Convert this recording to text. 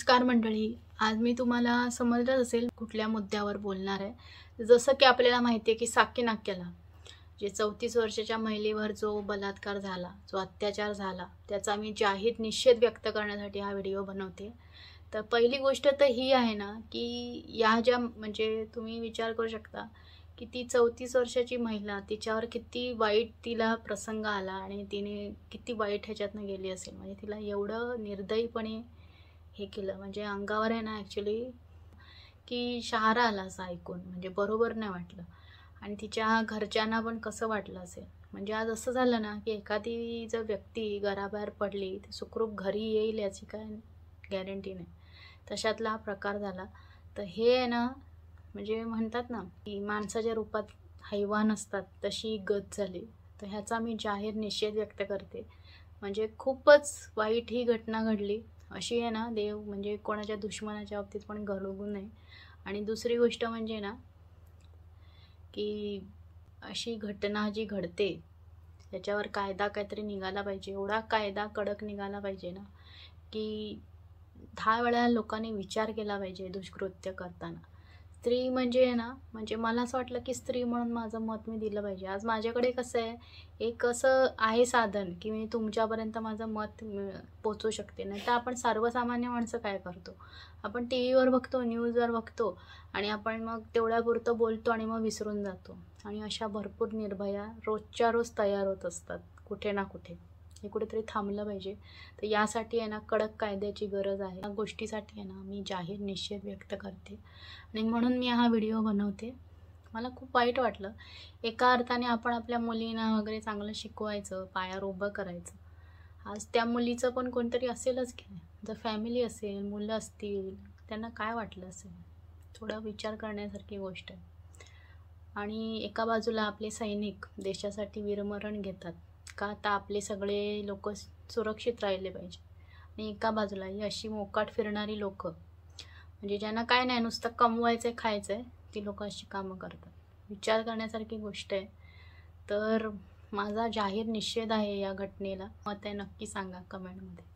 नमस्कार मंडळी आज मी तुम्हाला समजलंच असेल कुठल्या मुद्द्यावर बोलणार आहे जसं की आपल्याला माहिती आहे की साकी नाक्याला जे चौतीस वर्षाच्या महिलेवर जो बलात्कार झाला जो अत्याचार झाला त्याचा मी जाहीर निषेध व्यक्त करण्यासाठी हा व्हिडिओ बनवते तर पहिली गोष्ट तर ही आहे ना की या ज्या म्हणजे तुम्ही विचार करू शकता की ती चौतीस वर्षाची महिला तिच्यावर किती वाईट तिला प्रसंग आला आणि तिने किती वाईट ह्याच्यातनं गेली असेल म्हणजे तिला एवढं निर्दयीपणे हे केलं म्हणजे अंगावर आहे ना ॲक्च्युली की शहारा आला असं ऐकून म्हणजे बरोबर नाही वाटलं आणि तिच्या घरच्यांना पण कसं वाटलं असेल म्हणजे आज असं झालं ना की एखादी जर व्यक्ती घराबाहेर पडली ती सुखरूप घरी येईल याची काय गॅरंटी नाही तशातला प्रकार झाला तर हे आहे ना म्हणजे म्हणतात ना की माणसाच्या रूपात हैवान असतात तशी गत झाली तर ह्याचा मी जाहीर निषेध व्यक्त करते म्हणजे खूपच वाईट ही घटना घडली अशी आहे ना देव म्हणजे कोणाच्या दुश्मनाच्या बाबतीत पण घडवू नये आणि दुसरी गोष्ट म्हणजे ना की अशी घटना जी घडते त्याच्यावर कायदा काहीतरी निघाला पाहिजे एवढा कायदा कडक निघाला पाहिजे ना की दहा वेळा लोकांनी विचार केला पाहिजे दुष्कृत्य करताना स्त्री म्हणजे ना म्हणजे मला असं वाटलं की स्त्री म्हणून माझं मत मी दिलं पाहिजे आज माझ्याकडे कसं आहे एक असं आहे साधन की मी तुमच्यापर्यंत माझं मत पोचू शकते नाही तर आपण सर्वसामान्य माणसं काय करतो आपण टी व्हीवर बघतो न्यूजवर बघतो आणि आपण मग तेवढ्यापुरतं बोलतो आणि मग विसरून जातो आणि अशा भरपूर निर्भया रोजच्या रोज तयार होत असतात कुठे ना कुठे हे कुठेतरी थांबलं पाहिजे तर यासाठी आहे ना कडक कायद्याची गरज आहे या गोष्टीसाठी आहे ना मी जाहीर निषेध व्यक्त करते आणि म्हणून मी हा व्हिडिओ बनवते मला खूप वाईट वाटलं एका अर्थाने आपण आपल्या मुलींना वगैरे चांगलं शिकवायचं पायावर उभं करायचं आज त्या मुलीचं पण कोणतरी असेलच की जर फॅमिली असेल मुलं असतील त्यांना काय वाटलं असेल थोडा विचार करण्यासारखी गोष्ट आहे आणि एका बाजूला आपले सैनिक देशासाठी विरमरण घेतात का आता आपले सगळे लोक सुरक्षित राहिले पाहिजे आणि एका बाजूला ही अशी मोकाट फिरणारी लोक म्हणजे ज्यांना काय नाही नुसतं कमवायचं आहे खायचं आहे ती लोक अशी कामं करतात विचार करण्यासारखी गोष्ट आहे तर माझा जाहीर निषेध आहे या घटनेला मग ते नक्की सांगा कमेंटमध्ये